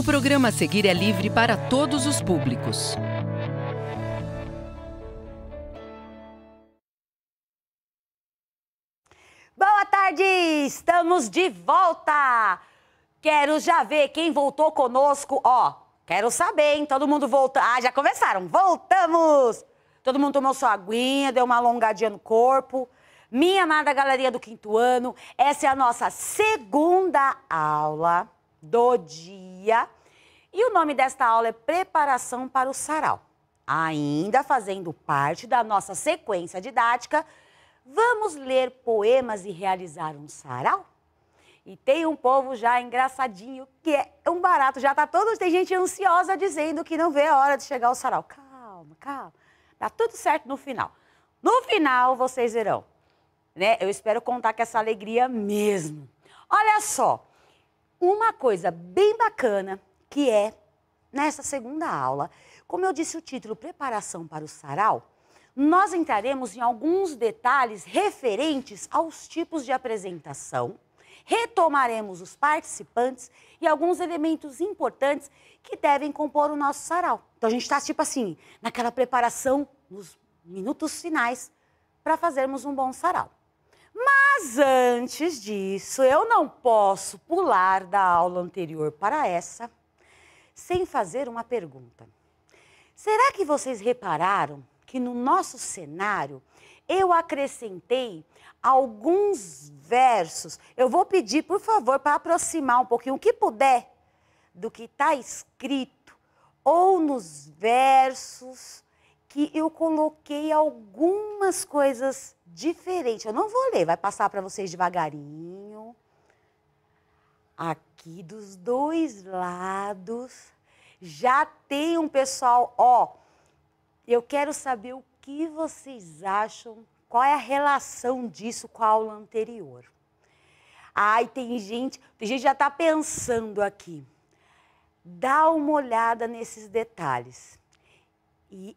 O programa a seguir é livre para todos os públicos. Boa tarde! Estamos de volta! Quero já ver quem voltou conosco. Ó, quero saber, hein? Todo mundo voltou. Ah, já começaram. Voltamos! Todo mundo tomou sua aguinha, deu uma alongadinha no corpo. Minha amada galeria do quinto ano, essa é a nossa segunda aula do dia e o nome desta aula é Preparação para o Sarau. Ainda fazendo parte da nossa sequência didática, vamos ler poemas e realizar um sarau? E tem um povo já engraçadinho, que é um barato, já tá todo, tem gente ansiosa dizendo que não vê a hora de chegar ao sarau. Calma, calma. dá tudo certo no final. No final vocês verão, né? Eu espero contar com essa alegria mesmo. Olha só, uma coisa bem bacana que é nessa segunda aula. Como eu disse o título, Preparação para o Sarau, nós entraremos em alguns detalhes referentes aos tipos de apresentação, retomaremos os participantes e alguns elementos importantes que devem compor o nosso sarau. Então a gente está tipo assim, naquela preparação nos minutos finais para fazermos um bom sarau. Mas antes disso, eu não posso pular da aula anterior para essa sem fazer uma pergunta. Será que vocês repararam que no nosso cenário eu acrescentei alguns versos? Eu vou pedir, por favor, para aproximar um pouquinho, o que puder, do que está escrito ou nos versos que eu coloquei algumas coisas diferentes. Eu não vou ler, vai passar para vocês devagarinho. Aqui dos dois lados já tem um pessoal, ó. Eu quero saber o que vocês acham, qual é a relação disso com a aula anterior. Ai, tem gente, a gente já está pensando aqui. Dá uma olhada nesses detalhes. E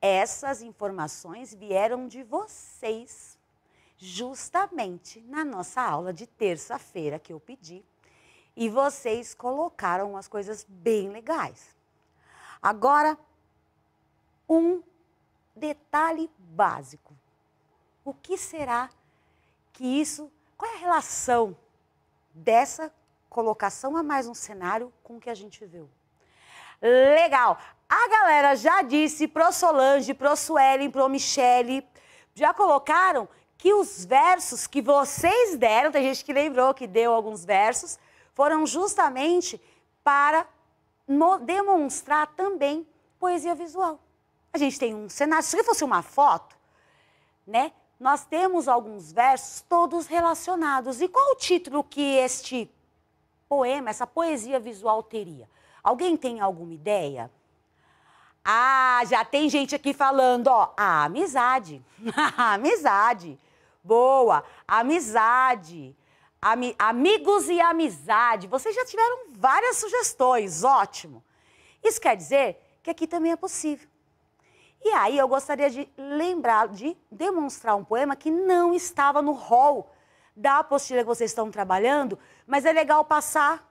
essas informações vieram de vocês, justamente na nossa aula de terça-feira que eu pedi e vocês colocaram umas coisas bem legais. Agora, um detalhe básico. O que será que isso. Qual é a relação dessa colocação a mais um cenário com o que a gente viu? Legal! A galera já disse pro Solange, pro Suelen, pro Michele, já colocaram que os versos que vocês deram, tem gente que lembrou que deu alguns versos, foram justamente para demonstrar também poesia visual. A gente tem um cenário, se fosse uma foto, né? Nós temos alguns versos todos relacionados. E qual o título que este poema, essa poesia visual teria? Alguém tem alguma ideia? Ah, já tem gente aqui falando, ó, a amizade. a amizade. Boa, amizade. Ami amigos e amizade. Vocês já tiveram várias sugestões, ótimo. Isso quer dizer que aqui também é possível. E aí eu gostaria de lembrar, de demonstrar um poema que não estava no hall da apostila que vocês estão trabalhando, mas é legal passar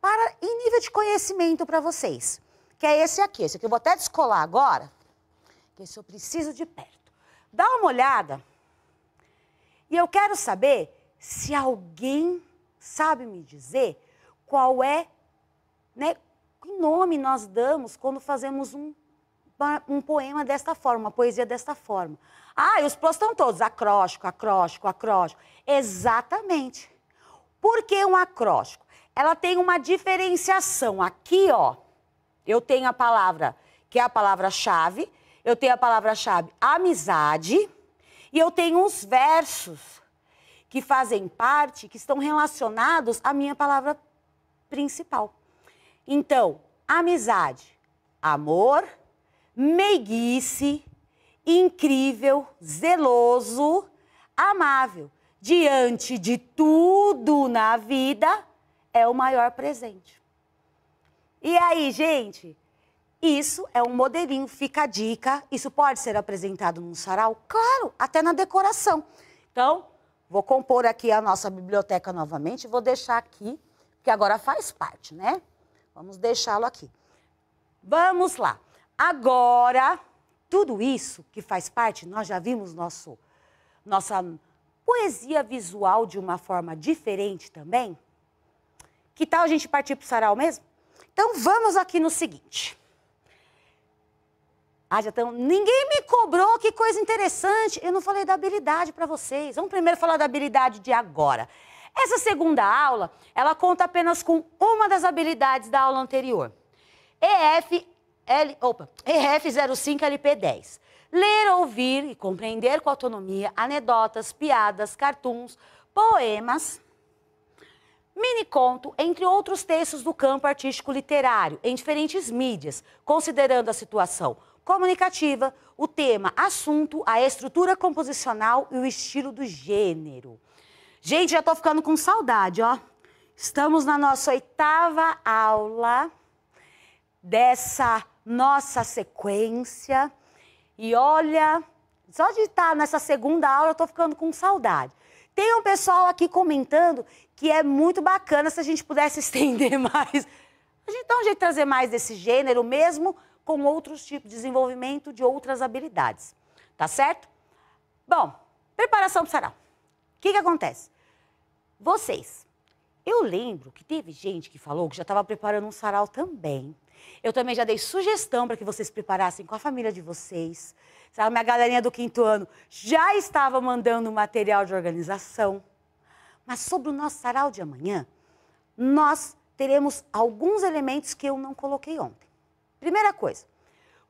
para em nível de conhecimento para vocês. Que é esse aqui, esse aqui eu vou até descolar agora, que esse eu preciso de perto. Dá uma olhada. E eu quero saber se alguém sabe me dizer qual é, né, que nome nós damos quando fazemos um, um poema desta forma, uma poesia desta forma. Ah, e os pros estão todos acróstico, acróstico, acróstico. Exatamente. Por que um acróstico? Ela tem uma diferenciação. Aqui, ó, eu tenho a palavra, que é a palavra-chave, eu tenho a palavra-chave amizade, e eu tenho os versos que fazem parte, que estão relacionados à minha palavra principal. Então, amizade, amor, meiguice, incrível, zeloso, amável. Diante de tudo na vida, é o maior presente. E aí, gente? Isso é um modelinho, fica a dica. Isso pode ser apresentado num sarau? Claro, até na decoração. Então, Vou compor aqui a nossa biblioteca novamente, vou deixar aqui, que agora faz parte, né? Vamos deixá-lo aqui. Vamos lá. Agora, tudo isso que faz parte, nós já vimos nosso, nossa poesia visual de uma forma diferente também. Que tal a gente partir para o sarau mesmo? Então, vamos aqui no seguinte. Ah, estão. ninguém me cobrou, que coisa interessante. Eu não falei da habilidade para vocês. Vamos primeiro falar da habilidade de agora. Essa segunda aula, ela conta apenas com uma das habilidades da aula anterior. EF, L, opa, EF 05 LP10. Ler, ouvir e compreender com autonomia anedotas, piadas, cartuns, poemas, miniconto, entre outros textos do campo artístico literário, em diferentes mídias, considerando a situação comunicativa, o tema, assunto, a estrutura composicional e o estilo do gênero. Gente, já estou ficando com saudade, ó. Estamos na nossa oitava aula dessa nossa sequência. E olha, só de estar tá nessa segunda aula, eu estou ficando com saudade. Tem um pessoal aqui comentando que é muito bacana se a gente pudesse estender mais. A gente dá um jeito de trazer mais desse gênero, mesmo com outros tipos de desenvolvimento de outras habilidades. Tá certo? Bom, preparação para o sarau. O que, que acontece? Vocês, eu lembro que teve gente que falou que já estava preparando um sarau também. Eu também já dei sugestão para que vocês preparassem com a família de vocês. Sabe, minha galerinha do quinto ano já estava mandando material de organização. Mas sobre o nosso sarau de amanhã, nós teremos alguns elementos que eu não coloquei ontem. Primeira coisa,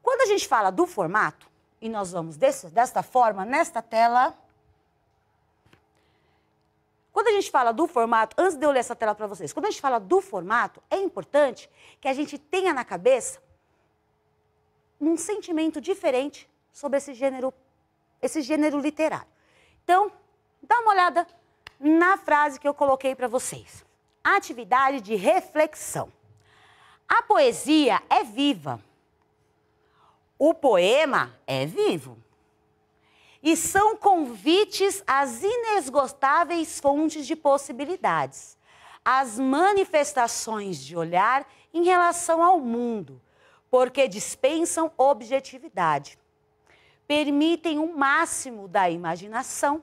quando a gente fala do formato, e nós vamos desse, desta forma, nesta tela. Quando a gente fala do formato, antes de eu ler essa tela para vocês, quando a gente fala do formato, é importante que a gente tenha na cabeça um sentimento diferente sobre esse gênero, esse gênero literário. Então, dá uma olhada na frase que eu coloquei para vocês. Atividade de reflexão. A poesia é viva. O poema é vivo. E são convites às inesgotáveis fontes de possibilidades, às manifestações de olhar em relação ao mundo, porque dispensam objetividade, permitem o um máximo da imaginação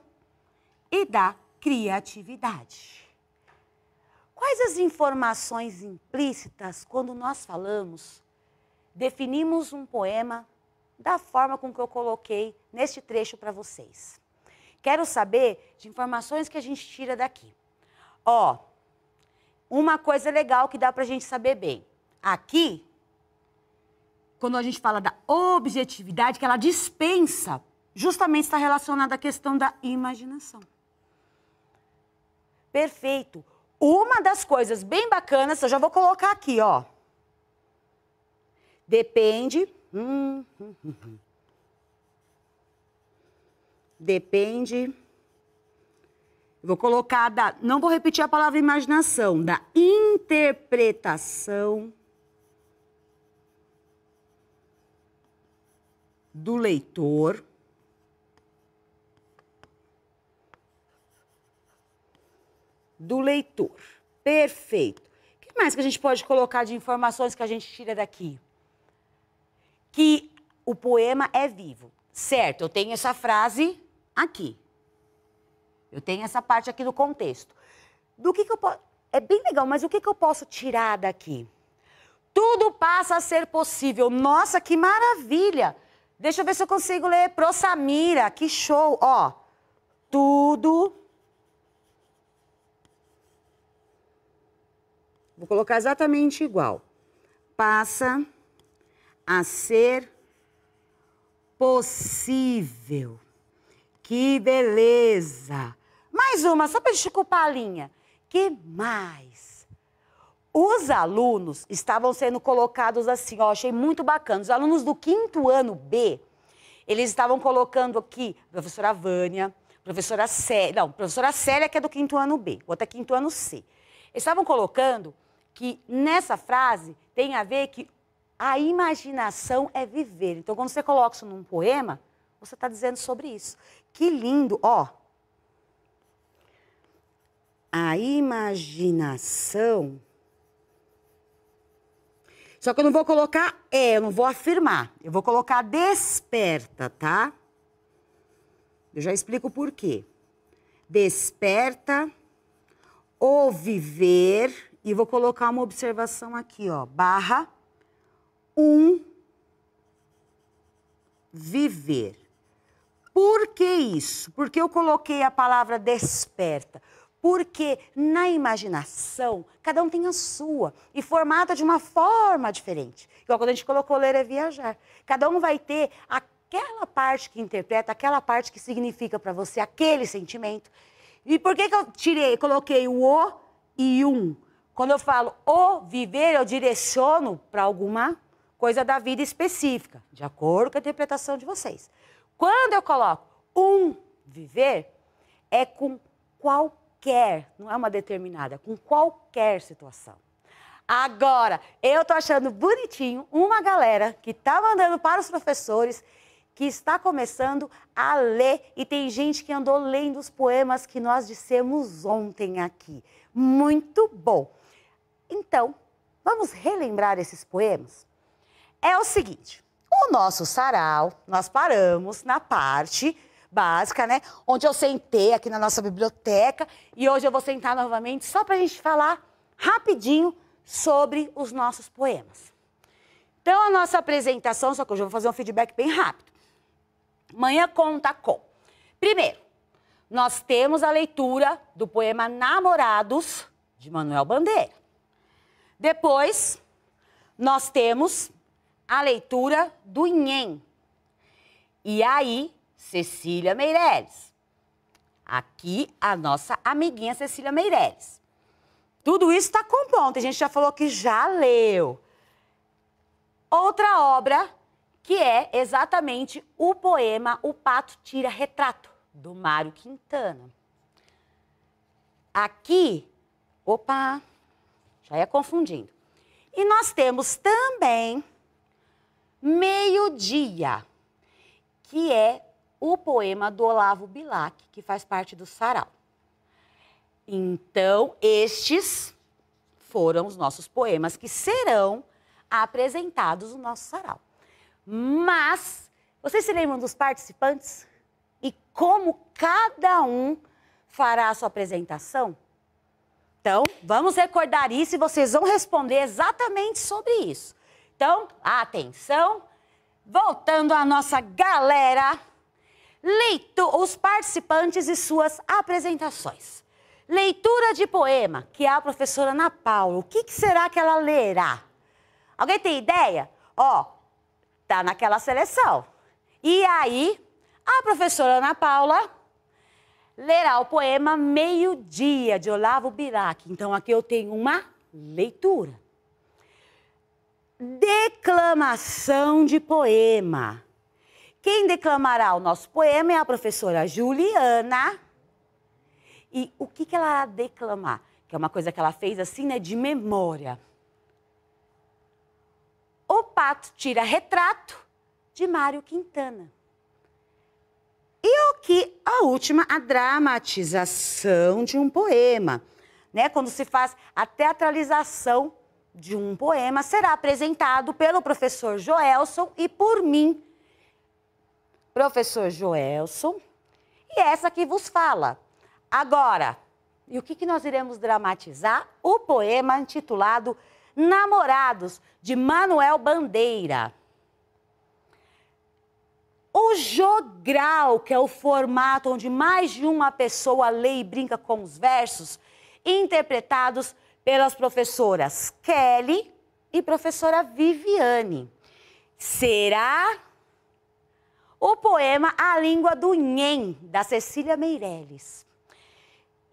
e da criatividade. Quais as informações implícitas quando nós falamos, definimos um poema da forma com que eu coloquei neste trecho para vocês? Quero saber de informações que a gente tira daqui. Ó, uma coisa legal que dá para a gente saber bem. Aqui, quando a gente fala da objetividade, que ela dispensa, justamente está relacionada à questão da imaginação. Perfeito. Uma das coisas bem bacanas, eu já vou colocar aqui, ó. Depende. Hum, hum, hum, hum. Depende. Vou colocar da. Não vou repetir a palavra imaginação, da interpretação do leitor. do leitor. Perfeito. O que mais que a gente pode colocar de informações que a gente tira daqui? Que o poema é vivo. Certo, eu tenho essa frase aqui. Eu tenho essa parte aqui do contexto. Do que, que eu posso. É bem legal, mas o que, que eu posso tirar daqui? Tudo passa a ser possível. Nossa, que maravilha! Deixa eu ver se eu consigo ler. Pro Samira, que show! Ó, tudo Vou colocar exatamente igual. Passa a ser possível. Que beleza! Mais uma, só para desculpar a linha. Que mais? Os alunos estavam sendo colocados assim, ó, achei muito bacana. Os alunos do quinto ano B, eles estavam colocando aqui professora Vânia, professora Célia, não, professora Célia que é do quinto ano B, outra é quinto ano C. Eles estavam colocando que nessa frase tem a ver que a imaginação é viver. Então, quando você coloca isso num poema, você está dizendo sobre isso. Que lindo, ó. A imaginação. Só que eu não vou colocar é, eu não vou afirmar. Eu vou colocar desperta, tá? Eu já explico por quê. Desperta o viver e vou colocar uma observação aqui, ó. Barra 1 viver. Por que isso? Porque eu coloquei a palavra desperta. Porque na imaginação, cada um tem a sua e formada de uma forma diferente. Igual quando a gente colocou ler é viajar. Cada um vai ter aquela parte que interpreta, aquela parte que significa para você aquele sentimento. E por que, que eu tirei, coloquei o o e um? Quando eu falo o viver, eu direciono para alguma coisa da vida específica, de acordo com a interpretação de vocês. Quando eu coloco um viver, é com qualquer, não é uma determinada, é com qualquer situação. Agora, eu tô achando bonitinho uma galera que tá mandando para os professores que está começando a ler e tem gente que andou lendo os poemas que nós dissemos ontem aqui. Muito bom. Então, vamos relembrar esses poemas? É o seguinte: o nosso sarau, nós paramos na parte básica, né? Onde eu sentei aqui na nossa biblioteca e hoje eu vou sentar novamente só para a gente falar rapidinho sobre os nossos poemas. Então, a nossa apresentação, só que hoje eu vou fazer um feedback bem rápido. Manhã conta com. Primeiro, nós temos a leitura do poema Namorados, de Manuel Bandeira. Depois, nós temos a leitura do Inhem. E aí, Cecília Meirelles. Aqui, a nossa amiguinha Cecília Meirelles. Tudo isso está com ponto. A gente já falou que já leu. Outra obra que é exatamente o poema O Pato Tira Retrato, do Mário Quintana. Aqui, opa, já ia confundindo. E nós temos também Meio-Dia, que é o poema do Olavo Bilac, que faz parte do Sarau. Então, estes foram os nossos poemas que serão apresentados no nosso sarau. Mas vocês se lembram dos participantes e como cada um fará a sua apresentação? Então, vamos recordar isso e vocês vão responder exatamente sobre isso. Então, atenção. Voltando à nossa galera, leito os participantes e suas apresentações. Leitura de poema, que é a professora Ana Paula. O que, que será que ela lerá? Alguém tem ideia? Ó, tá naquela seleção. E aí, a professora Ana Paula lerá o poema Meio Dia, de Olavo Bilac. Então, aqui eu tenho uma leitura. Declamação de poema. Quem declamará o nosso poema é a professora Juliana. E o que, que ela vai declamar? Que é uma coisa que ela fez assim, né, de memória. O pato tira retrato de Mário Quintana que a última, a dramatização de um poema. Né? Quando se faz a teatralização de um poema, será apresentado pelo professor Joelson e por mim, professor Joelson, e é essa que vos fala. Agora, e o que, que nós iremos dramatizar? O poema intitulado Namorados, de Manuel Bandeira. O jogral, que é o formato onde mais de uma pessoa lê e brinca com os versos, interpretados pelas professoras Kelly e professora Viviane. Será o poema A Língua do Nhen, da Cecília Meirelles.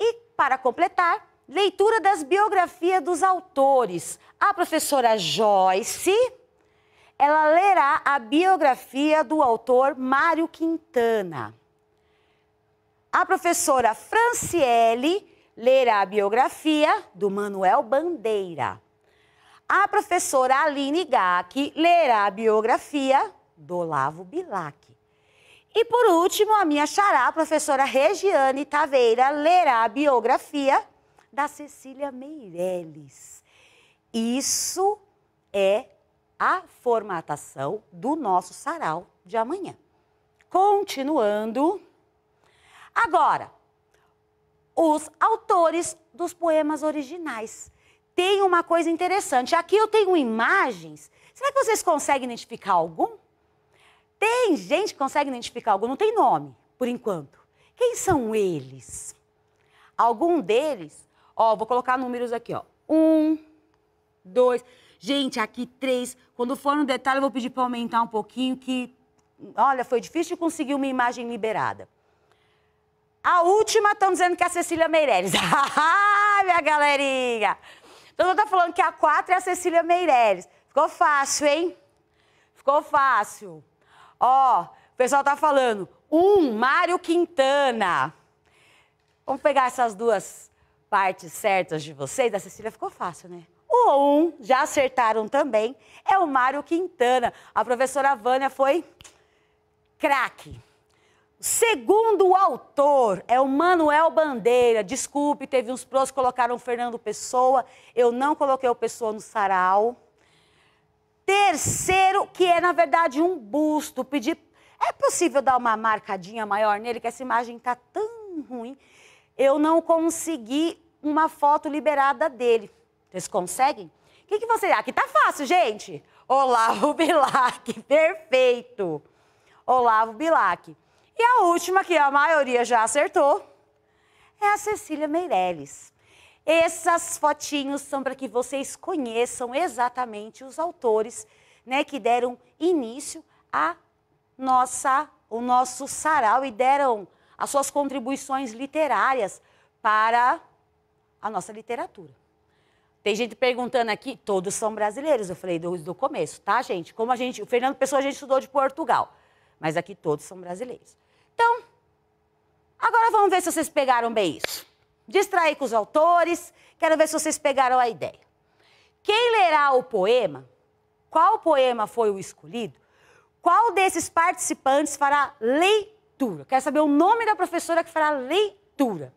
E, para completar, leitura das biografias dos autores. A professora Joyce ela lerá a biografia do autor Mário Quintana. A professora Franciele lerá a biografia do Manuel Bandeira. A professora Aline Gack lerá a biografia do Olavo Bilac. E por último, a minha xará, a professora Regiane Taveira, lerá a biografia da Cecília Meirelles. Isso é a formatação do nosso sarau de amanhã. Continuando, agora, os autores dos poemas originais. Tem uma coisa interessante. Aqui eu tenho imagens. Será que vocês conseguem identificar algum? Tem gente que consegue identificar algum, não tem nome, por enquanto. Quem são eles? Algum deles, ó, vou colocar números aqui, ó. Um, dois. Gente, aqui três. Quando for no detalhe, eu vou pedir para aumentar um pouquinho, que, olha, foi difícil conseguir uma imagem liberada. A última, estão dizendo que é a Cecília Meirelles. Ah, minha galerinha! Todo então, mundo tá falando que a quatro é a Cecília Meirelles. Ficou fácil, hein? Ficou fácil. Ó, o pessoal tá falando. Um, Mário Quintana. Vamos pegar essas duas partes certas de vocês. Da Cecília ficou fácil, né? O um, já acertaram também, é o Mário Quintana. A professora Vânia foi craque. Segundo autor é o Manuel Bandeira. Desculpe, teve uns pros que colocaram Fernando Pessoa. Eu não coloquei o Pessoa no sarau. Terceiro, que é na verdade um busto. Pedi, é possível dar uma marcadinha maior nele, que essa imagem tá tão ruim. Eu não consegui uma foto liberada dele. Vocês conseguem? O que, que você. Aqui tá fácil, gente. Olavo Bilac, perfeito. Olavo Bilac. E a última, que a maioria já acertou, é a Cecília Meirelles. Essas fotinhos são para que vocês conheçam exatamente os autores né, que deram início a nossa, o nosso sarau e deram as suas contribuições literárias para a nossa literatura. Tem gente perguntando aqui, todos são brasileiros, eu falei do, do começo, tá, gente? Como a gente, o Fernando Pessoa a gente estudou de Portugal, mas aqui todos são brasileiros. Então, agora vamos ver se vocês pegaram bem isso. Distrair com os autores, quero ver se vocês pegaram a ideia. Quem lerá o poema? Qual poema foi o escolhido? Qual desses participantes fará leitura? Quero saber o nome da professora que fará leitura.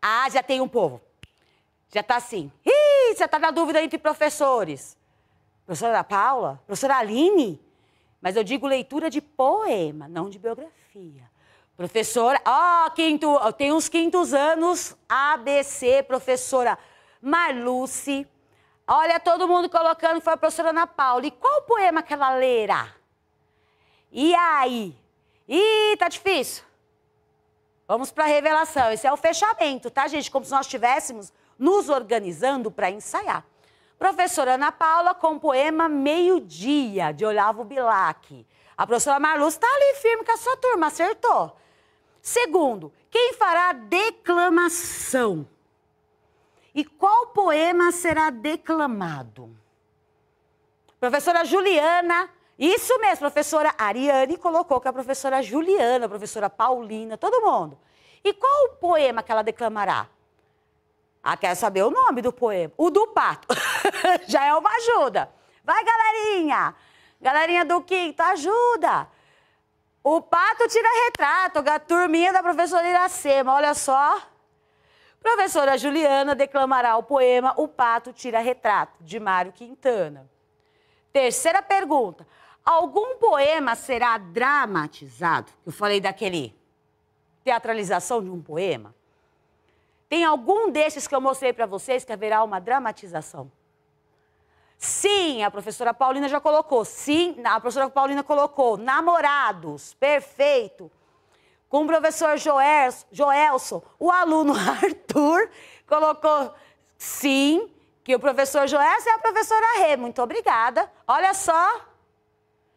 Ah, já tem um povo. Já tá assim. Ih! você está na dúvida entre professores? Professora Paula? Professora Aline? Mas eu digo leitura de poema, não de biografia. Professora, ó, oh, quinto, tem uns quintos anos, ABC, professora Marluce. Olha, todo mundo colocando, foi a professora Ana Paula. E qual poema que ela lerá? E aí? Ih, tá difícil. Vamos para a revelação. Esse é o fechamento, tá, gente? Como se nós tivéssemos nos organizando para ensaiar. Professora Ana Paula com o poema Meio-Dia, de Olavo Bilac. A professora Marluz está ali firme com a sua turma, acertou. Segundo, quem fará declamação? E qual poema será declamado? Professora Juliana, isso mesmo, professora Ariane colocou que é a professora Juliana, a professora Paulina, todo mundo. E qual o poema que ela declamará? Ah, quer saber o nome do poema. O do pato. Já é uma ajuda. Vai, galerinha! Galerinha do quinto, ajuda! O pato tira retrato, a turminha da professora Iracema, olha só. Professora Juliana declamará o poema O Pato Tira Retrato, de Mário Quintana. Terceira pergunta. Algum poema será dramatizado? Eu falei daquele teatralização de um poema. Tem algum desses que eu mostrei para vocês que haverá uma dramatização. Sim, a professora Paulina já colocou. Sim, a professora Paulina colocou. Namorados, perfeito. Com o professor Joelson, o aluno Arthur colocou sim, que o professor Joelson é a professora Rê. Muito obrigada. Olha só.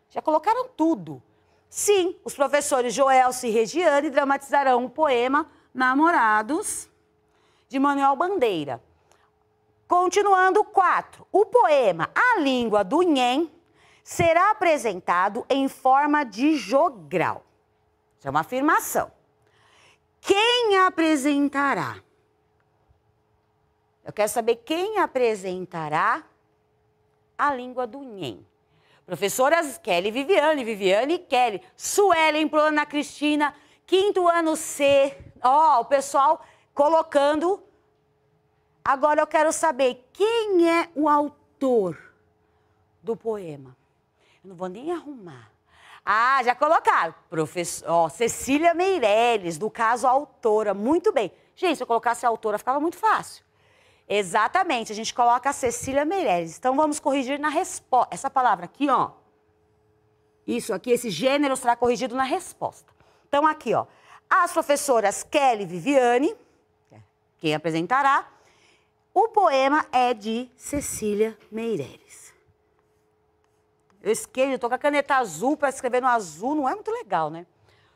Já colocaram tudo. Sim, os professores Joelson e Regiane dramatizarão um poema Namorados de Manuel Bandeira. Continuando, 4. O poema A Língua do Nhen será apresentado em forma de jogral. Isso é uma afirmação. Quem apresentará? Eu quero saber quem apresentará a língua do Nhen. Professoras Kelly Viviane, Viviane e Kelly, Suelen, Plana Cristina, quinto ano C. Ó, oh, o pessoal colocando Agora eu quero saber quem é o autor do poema. Eu não vou nem arrumar. Ah, já colocaram. Professor, ó, Cecília Meirelles, do caso autora. Muito bem. Gente, se eu colocasse autora, ficava muito fácil. Exatamente, a gente coloca a Cecília Meirelles. Então vamos corrigir na resposta. Essa palavra aqui, ó. Isso aqui, esse gênero será corrigido na resposta. Então aqui, ó. As professoras Kelly Viviane, é, quem apresentará, o poema é de Cecília Meireles. Eu esqueci, eu tô com a caneta azul para escrever no azul, não é muito legal, né?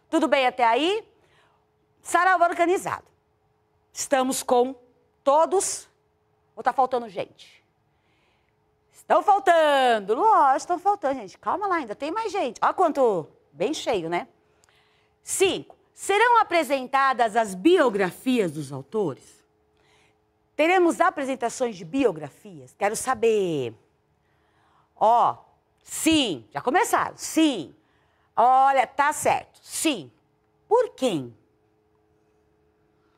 Tudo bem até aí? Sarau organizado. Estamos com todos ou tá faltando gente? Estão faltando, lógico, estão faltando, gente. Calma lá, ainda tem mais gente. Olha quanto, bem cheio, né? Cinco, serão apresentadas as biografias dos autores? Teremos apresentações de biografias. Quero saber. Ó, oh, sim, já começaram. Sim. Olha, tá certo. Sim. Por quem?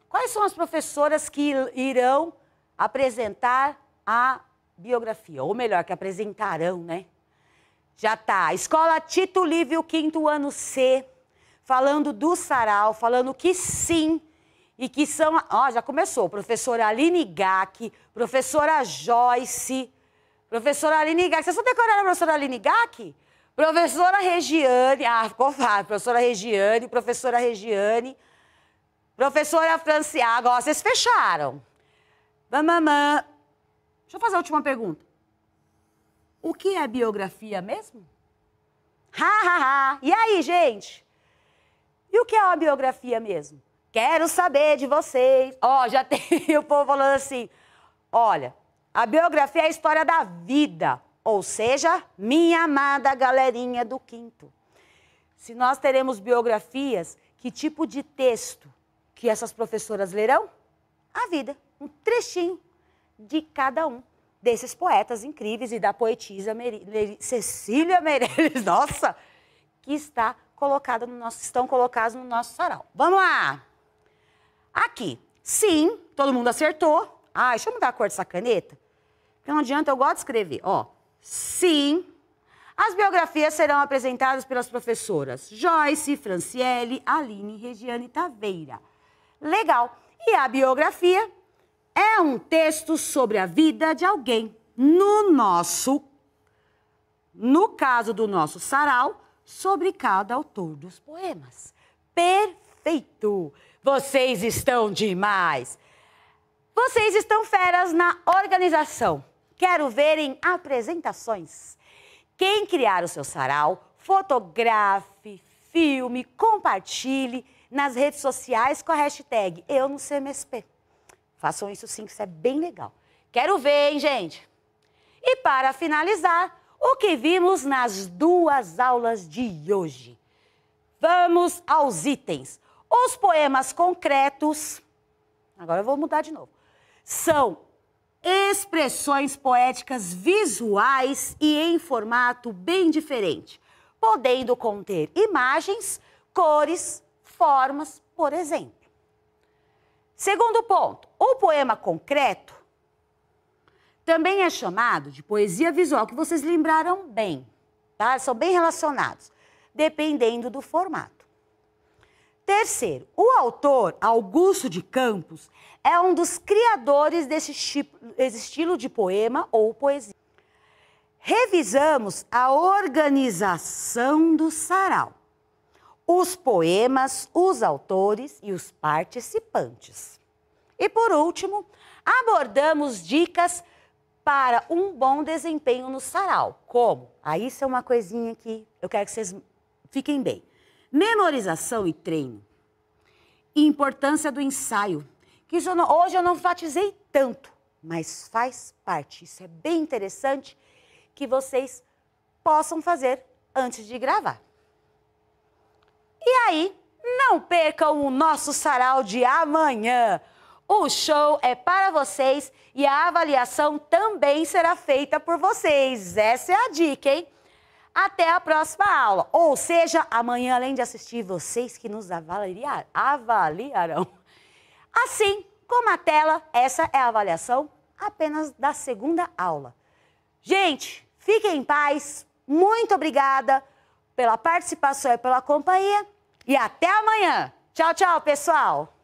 Quais são as professoras que irão apresentar a biografia? Ou melhor, que apresentarão, né? Já tá. Escola Tito Livre, quinto ano C, falando do sarau, falando que sim e que são. Ó, já começou. Professora Aline Gack, professora Joyce, professora Aline Gack. Vocês só decoraram a professora Aline Gack? Professora Regiane, ah, ficou fácil. Professora Regiane, professora Regiane, professora Franciaga. Ó, vocês fecharam. Mamamã. Deixa eu fazer a última pergunta. O que é biografia mesmo? Ha, ha, ha. E aí, gente? E o que é uma biografia mesmo? Quero saber de vocês. Ó, oh, já tem o povo falando assim: olha, a biografia é a história da vida, ou seja, minha amada galerinha do quinto. Se nós teremos biografias, que tipo de texto que essas professoras lerão? A vida, um trechinho de cada um desses poetas incríveis e da poetisa Meri... Cecília Meirelles, nossa, que está colocada no nosso, estão colocados no nosso sarau. Vamos lá! Aqui, sim, todo mundo acertou. Ah, deixa eu mudar a cor dessa caneta. Porque não adianta, eu gosto de escrever. Ó, sim. As biografias serão apresentadas pelas professoras Joyce, Franciele, Aline, Regiane Taveira. Legal. E a biografia é um texto sobre a vida de alguém. No nosso, no caso do nosso sarau, sobre cada autor dos poemas. Perfeito! Vocês estão demais! Vocês estão feras na organização. Quero ver em apresentações. Quem criar o seu sarau, fotografe, filme, compartilhe nas redes sociais com a hashtag Eu no CMSP. Façam isso sim, que isso é bem legal. Quero ver, hein, gente? E para finalizar, o que vimos nas duas aulas de hoje. Vamos aos itens. Os poemas concretos, agora eu vou mudar de novo, são expressões poéticas visuais e em formato bem diferente, podendo conter imagens, cores, formas, por exemplo. Segundo ponto, o poema concreto também é chamado de poesia visual, que vocês lembraram bem, tá? São bem relacionados, dependendo do formato. Terceiro, o autor, Augusto de Campos, é um dos criadores desse estilo de poema ou poesia. Revisamos a organização do sarau, os poemas, os autores e os participantes. E por último, abordamos dicas para um bom desempenho no sarau. Como? Aí ah, isso é uma coisinha que eu quero que vocês fiquem bem. Memorização e treino. importância do ensaio, que eu não, hoje eu não enfatizei tanto, mas faz parte. Isso é bem interessante que vocês possam fazer antes de gravar. E aí, não percam o nosso sarau de amanhã. O show é para vocês e a avaliação também será feita por vocês. Essa é a dica, hein? Até a próxima aula. Ou seja, amanhã, além de assistir, vocês que nos avaliarão. Assim como a tela, essa é a avaliação apenas da segunda aula. Gente, fiquem em paz. Muito obrigada pela participação e pela companhia. E até amanhã. Tchau, tchau, pessoal.